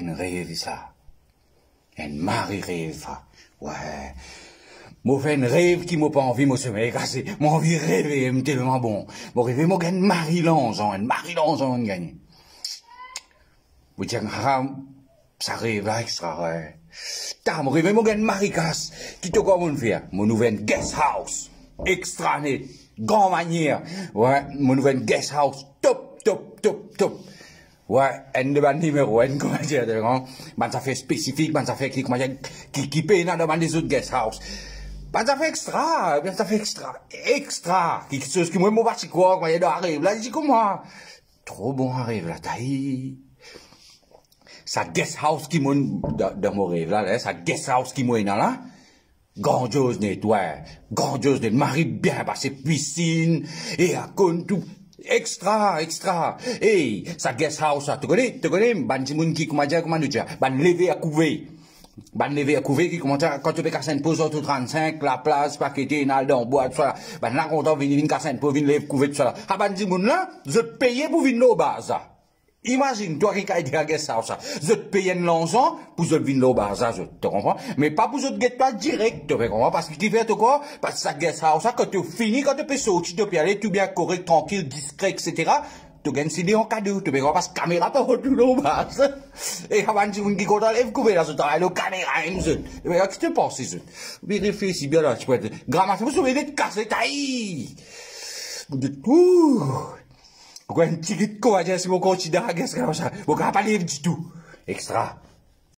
un rêve, ça. ça. En Marie rêve. Ouais. Mo fait un rêve qui m'a pas envie, de me semer, Je envie rêver, tellement bon. Mon rêve, gagné Marie-Lange, en, Marie-Lange, en, gagné. Vous dire ça rêve, extra, ouais. T'as, mon rêve, gagné qui te quoi, mon fait, Mon nouvelle guest house, extra net, grand manière. Ouais, mon nouvelle guest house, top, top, top, top. Ouais, N de va numéro, N, comment dire, man, ça fait spécifique, ça fait clic, qu'il qui, qui paye, non, dans les autres guest house. ça fait extra, ça fait extra, extra. Qui, qui, qui, moi, mon parti quoi, comment il arrive, là, dis comment? Trop bon arrive, là, taille. Sa guest house qui m'a, dans mon rêve, là, là, sa guest house qui m'a, là, grandiose ouais, grandiose net, mari bien passé piscine, et à con tout, Extra, extra. Hey, sa guest house, tu connais, tu connais, ban ti moun ki kouma diya, kouma nou ban leve à couver. Ban levé à couver qui commence quand tu peux casser une pause 35, la place, paqueté, une alde en bois, tout ça. Ban là, quand on vient, vient casser une pause, vient couver, tout ça. Ah, ban ti moun là, je paye pour venir au bas, ça. Imagine, toi qui as dragué ça, ça. Je te paye un l'argent pour je vienne au ça, je te comprends. Mais pas pour je te guette pas direct, tu comprends. Parce que tu fais quoi? Parce que ça guette ça, ça, quand tu finis, quand tu peux sortir, tu peux aller tout bien correct, tranquille, discret, etc. Tu gagnes CD en cadeau, tu comprends. Parce que la caméra, t'as retourné bas ça Et avant, tu dis qu'on vous couper là, je t'enlève le caméra, hein, je te. Mais qu'est-ce que tu penses, je te? Mais bien là, tu peux être. Grammaire, tu souvenez sauver des taille! aïe! De tout? Extra.